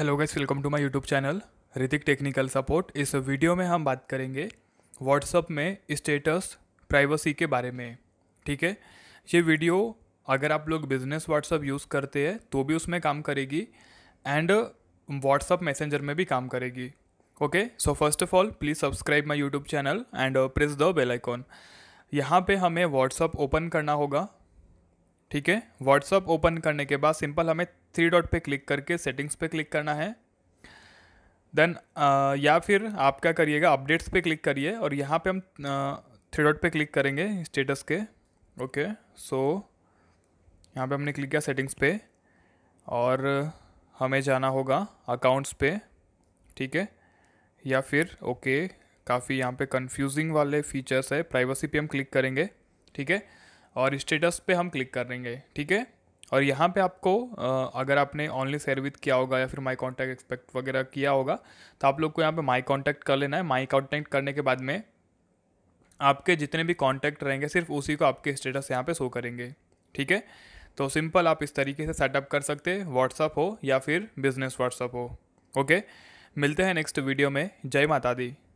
hello guys welcome to my YouTube channel Ritik technical support इस video में हम बात करेंगे व्हाट्सअप में स्टेटस प्राइवेसी के बारे में ठीक है ये वीडियो अगर आप लोग बिजनेस व्हाट्सअप यूज़ करते हैं तो भी उसमें काम करेगी एंड व्हाट्सअप मैसेंजर में भी काम करेगी okay so first of all please subscribe my YouTube channel and press the bell icon यहाँ पे हमें व्हाट्सअप ओपन करना होगा ठीक है व्हाट्सअप ओपन करने के बाद सिंपल हमें थ्री डॉट पे क्लिक करके सेटिंग्स पे क्लिक करना है देन uh, या फिर आप क्या करिएगा अपडेट्स पे क्लिक करिए और यहाँ पे हम थ्री डॉट पे क्लिक करेंगे स्टेटस के ओके सो यहाँ पे हमने क्लिक किया सेटिंग्स पे और हमें जाना होगा अकाउंट्स पे ठीक है या फिर ओके okay, काफ़ी यहाँ पे कंफ्यूजिंग वाले फीचर्स है प्राइवेसी पे हम क्लिक करेंगे ठीक है और स्टेटस पे हम क्लिक कर देंगे ठीक है और यहाँ पे आपको अगर आपने ऑनली सर्विस किया होगा या फिर माई कॉन्टैक्ट एक्सपेक्ट वगैरह किया होगा तो आप लोग को यहाँ पे माई कॉन्टैक्ट कर लेना है माई कॉन्टैक्ट करने के बाद में आपके जितने भी कॉन्टैक्ट रहेंगे सिर्फ उसी को आपके स्टेटस यहाँ पे शो करेंगे ठीक है तो सिंपल आप इस तरीके से सेटअप कर सकते हैं व्हाट्सअप हो या फिर बिज़नेस व्हाट्सअप हो ओके मिलते हैं नेक्स्ट वीडियो में जय माता दी